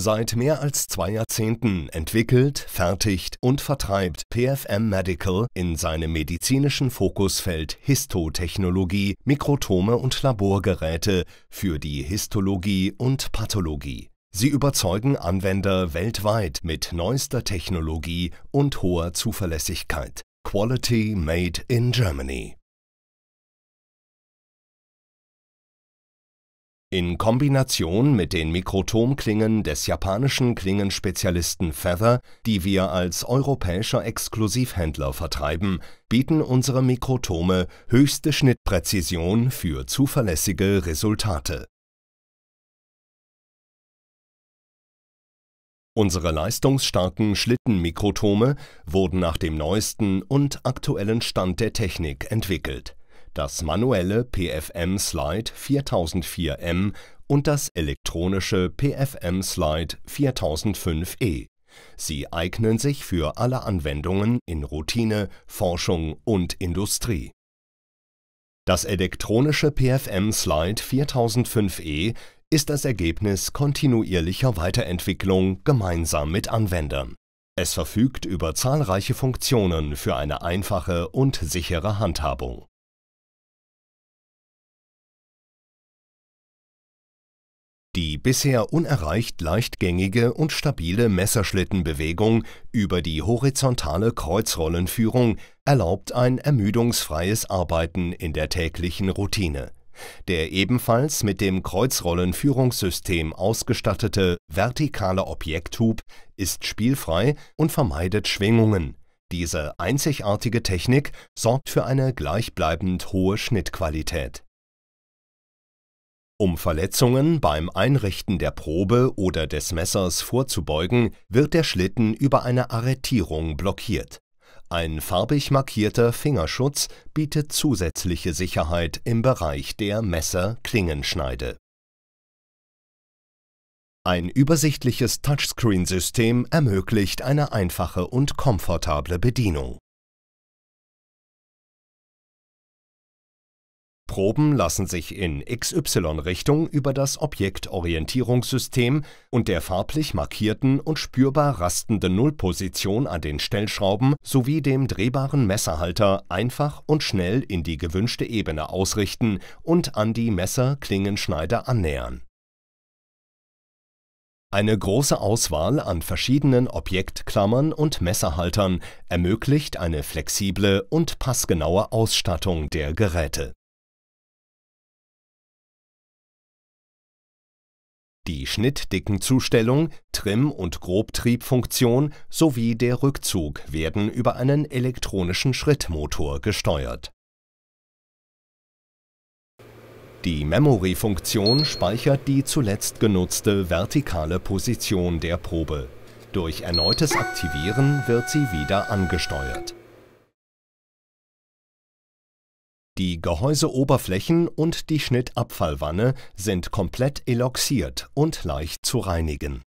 Seit mehr als zwei Jahrzehnten entwickelt, fertigt und vertreibt PFM Medical in seinem medizinischen Fokusfeld Histotechnologie Mikrotome und Laborgeräte für die Histologie und Pathologie. Sie überzeugen Anwender weltweit mit neuester Technologie und hoher Zuverlässigkeit. Quality Made in Germany. In Kombination mit den Mikrotomklingen des japanischen Klingenspezialisten Feather, die wir als europäischer Exklusivhändler vertreiben, bieten unsere Mikrotome höchste Schnittpräzision für zuverlässige Resultate. Unsere leistungsstarken Schlittenmikrotome wurden nach dem neuesten und aktuellen Stand der Technik entwickelt das manuelle PFM Slide 4004M und das elektronische PFM Slide 4005E. Sie eignen sich für alle Anwendungen in Routine, Forschung und Industrie. Das elektronische PFM Slide 4005E ist das Ergebnis kontinuierlicher Weiterentwicklung gemeinsam mit Anwendern. Es verfügt über zahlreiche Funktionen für eine einfache und sichere Handhabung. Die bisher unerreicht leichtgängige und stabile Messerschlittenbewegung über die horizontale Kreuzrollenführung erlaubt ein ermüdungsfreies Arbeiten in der täglichen Routine. Der ebenfalls mit dem Kreuzrollenführungssystem ausgestattete vertikale Objekthub ist spielfrei und vermeidet Schwingungen. Diese einzigartige Technik sorgt für eine gleichbleibend hohe Schnittqualität um Verletzungen beim Einrichten der Probe oder des Messers vorzubeugen, wird der Schlitten über eine Arretierung blockiert. Ein farbig markierter Fingerschutz bietet zusätzliche Sicherheit im Bereich der Messer-Klingenschneide. Ein übersichtliches Touchscreen-System ermöglicht eine einfache und komfortable Bedienung Proben lassen sich in XY-Richtung über das Objektorientierungssystem und der farblich markierten und spürbar rastenden Nullposition an den Stellschrauben sowie dem drehbaren Messerhalter einfach und schnell in die gewünschte Ebene ausrichten und an die Messer-Klingenschneider annähern. Eine große Auswahl an verschiedenen Objektklammern und Messerhaltern ermöglicht eine flexible und passgenaue Ausstattung der Geräte die Schnittdickenzustellung, Trim- und Grobtriebfunktion sowie der Rückzug werden über einen elektronischen Schrittmotor gesteuert. Die Memory-Funktion speichert die zuletzt genutzte vertikale Position der Probe. Durch erneutes Aktivieren wird sie wieder angesteuert. Die Gehäuseoberflächen und die Schnittabfallwanne sind komplett eloxiert und leicht zu reinigen